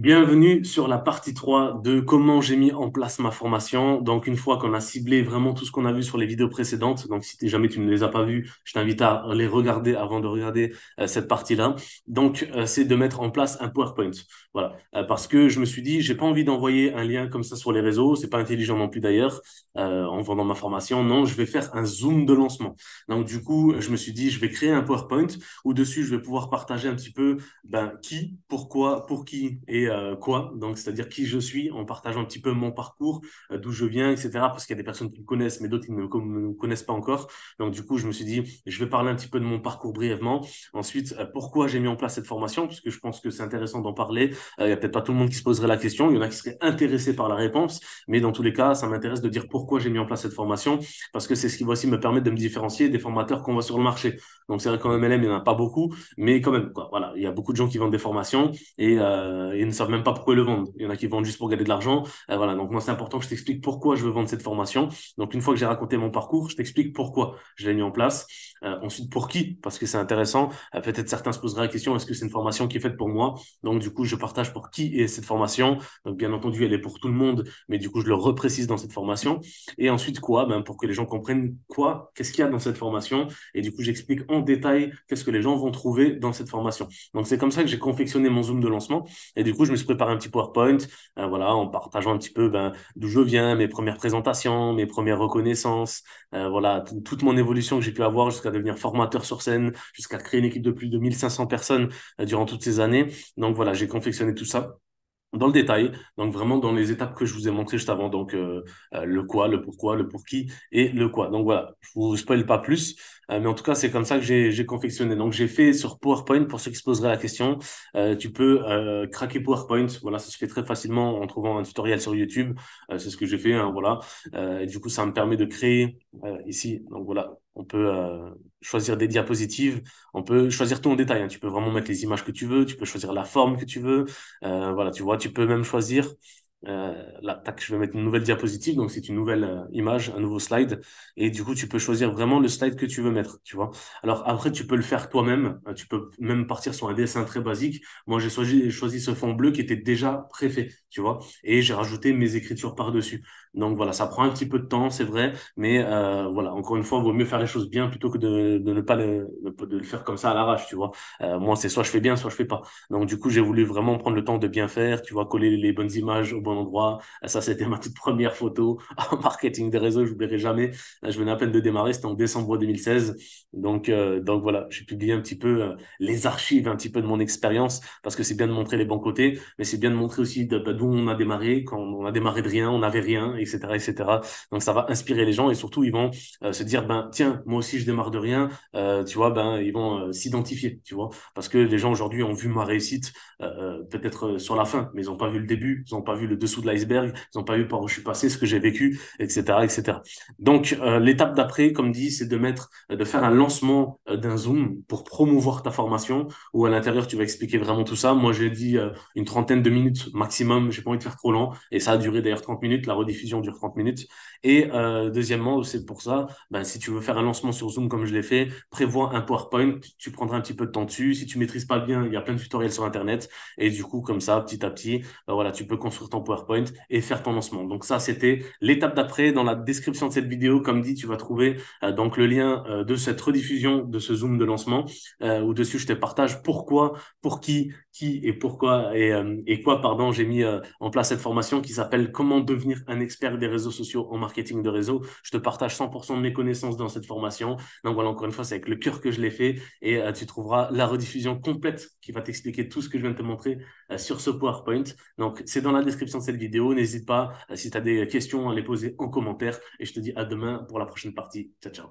Bienvenue sur la partie 3 de comment j'ai mis en place ma formation. Donc, une fois qu'on a ciblé vraiment tout ce qu'on a vu sur les vidéos précédentes, donc si jamais tu ne les as pas vues, je t'invite à les regarder avant de regarder euh, cette partie-là. Donc, euh, c'est de mettre en place un PowerPoint. Voilà. Euh, parce que je me suis dit, j'ai pas envie d'envoyer un lien comme ça sur les réseaux. C'est pas intelligent non plus d'ailleurs, en vendant ma formation. Non, je vais faire un zoom de lancement. Donc, du coup, je me suis dit, je vais créer un PowerPoint où dessus, je vais pouvoir partager un petit peu ben, qui, pourquoi, pour qui et euh, quoi, donc c'est-à-dire qui je suis, en partageant un petit peu mon parcours, euh, d'où je viens, etc. Parce qu'il y a des personnes qui me connaissent, mais d'autres qui ne me connaissent pas encore. Donc du coup, je me suis dit, je vais parler un petit peu de mon parcours brièvement. Ensuite, euh, pourquoi j'ai mis en place cette formation, parce que je pense que c'est intéressant d'en parler. Il n'y a peut-être pas tout le monde qui se poserait la question, il y en a qui seraient intéressés par la réponse, mais dans tous les cas, ça m'intéresse de dire pourquoi j'ai mis en place cette formation, parce que c'est ce qui va aussi me permet de me différencier des formateurs qu'on voit sur le marché. Donc c'est vrai qu'en MLM, il n'y en a pas beaucoup, mais quand même, quoi, voilà, il y a beaucoup de gens qui vendent des formations et, euh, savent même pas pourquoi le vendre, Il y en a qui vendent juste pour gagner de l'argent. Euh, voilà. Donc, moi, c'est important que je t'explique pourquoi je veux vendre cette formation. Donc, une fois que j'ai raconté mon parcours, je t'explique pourquoi je l'ai mis en place. Euh, ensuite, pour qui Parce que c'est intéressant. Euh, peut-être certains se poseraient la question est-ce que c'est une formation qui est faite pour moi Donc, du coup, je partage pour qui est cette formation. Donc, bien entendu, elle est pour tout le monde, mais du coup, je le reprécise dans cette formation. Et ensuite, quoi ben, Pour que les gens comprennent quoi, qu'est-ce qu'il y a dans cette formation. Et du coup, j'explique en détail qu'est-ce que les gens vont trouver dans cette formation. Donc, c'est comme ça que j'ai confectionné mon Zoom de lancement. Et du coup, je me suis préparé un petit PowerPoint, euh, voilà, en partageant un petit peu ben, d'où je viens, mes premières présentations, mes premières reconnaissances, euh, voilà, toute mon évolution que j'ai pu avoir jusqu'à devenir formateur sur scène, jusqu'à créer une équipe de plus de 1500 personnes euh, durant toutes ces années. Donc voilà, j'ai confectionné tout ça dans le détail, donc vraiment dans les étapes que je vous ai montrées juste avant, donc euh, euh, le quoi, le pourquoi, le pour qui et le quoi. Donc voilà, je vous spoil pas plus, euh, mais en tout cas c'est comme ça que j'ai confectionné. Donc j'ai fait sur PowerPoint pour ceux qui se poseraient la question, tu peux craquer PowerPoint, voilà, ça se fait très facilement en trouvant un tutoriel sur YouTube, c'est ce que j'ai fait, hein, voilà. et du coup ça me permet de créer ici, donc voilà, on peut euh, choisir des diapositives, on peut choisir tout en détail. Hein. Tu peux vraiment mettre les images que tu veux, tu peux choisir la forme que tu veux. Euh, voilà, tu vois, tu peux même choisir euh, là, tac, je vais mettre une nouvelle diapositive, donc c'est une nouvelle euh, image, un nouveau slide, et du coup tu peux choisir vraiment le slide que tu veux mettre, tu vois. Alors après tu peux le faire toi-même, hein, tu peux même partir sur un dessin très basique. Moi j'ai choisi, ce fond bleu qui était déjà préfait, tu vois, et j'ai rajouté mes écritures par dessus. Donc voilà, ça prend un petit peu de temps, c'est vrai, mais euh, voilà, encore une fois, il vaut mieux faire les choses bien plutôt que de, ne pas le, de le faire comme ça à l'arrache, tu vois. moi c'est soit je fais bien, soit je fais pas. Donc du coup j'ai voulu vraiment prendre le temps de bien faire, tu vois, coller les bonnes images au bon endroit. Euh, ça, c'était ma toute première photo en marketing des réseaux, je n'oublierai jamais. Euh, je venais à peine de démarrer, c'était en décembre 2016. Donc, euh, donc voilà, j'ai publié un petit peu les archives, un petit peu de mon expérience, parce que c'est bien de montrer les bons côtés, mais c'est bien de montrer aussi bah, d'où on a démarré, quand on a démarré de rien, on n'avait rien, etc., etc. Donc, ça va inspirer les gens et surtout, ils vont se dire, ben, tiens, moi aussi, je démarre de rien. tu vois, ben, ils vont s'identifier, tu vois, parce que les gens aujourd'hui ont vu ma réussite, peut-être sur la fin, mais ils n'ont pas vu le début, ils n'ont pas vu le dessous de l'iceberg, ils n'ont pas vu par où je suis passé, ce que j'ai vécu, etc., etc. Donc euh, l'étape d'après, comme dit, c'est de mettre, euh, de faire un lancement euh, d'un Zoom pour promouvoir ta formation, où à l'intérieur tu vas expliquer vraiment tout ça. Moi j'ai dit une trentaine de minutes maximum, j'ai pas envie de faire trop long, et ça a duré d'ailleurs 30 minutes, la rediffusion dure 30 minutes. Et deuxièmement, c'est pour ça, ben, si tu veux faire un lancement sur Zoom comme je l'ai fait, prévois un PowerPoint, tu prendras un petit peu de temps dessus. Si tu maîtrises pas bien, il y a plein de tutoriels sur Internet, et du coup comme ça, petit à petit, voilà, tu peux construire ton PowerPoint et faire ton lancement. Donc ça, c'était l'étape d'après. Dans la description de cette vidéo, comme dit, tu vas trouver euh, donc le lien euh, de cette rediffusion de ce Zoom de lancement euh, où dessus je te partage pourquoi, pour qui, qui et pourquoi et, et quoi, pardon, j'ai mis en place cette formation qui s'appelle Comment devenir un expert des réseaux sociaux en marketing de réseau. Je te partage 100% de mes connaissances dans cette formation. Donc voilà, encore une fois, c'est avec le cœur que je l'ai fait et tu trouveras la rediffusion complète qui va t'expliquer tout ce que je viens de te montrer sur ce PowerPoint. Donc c'est dans la description cette vidéo. N'hésite pas, euh, si tu as des questions, à les poser en commentaire. Et je te dis à demain pour la prochaine partie. Ciao, ciao.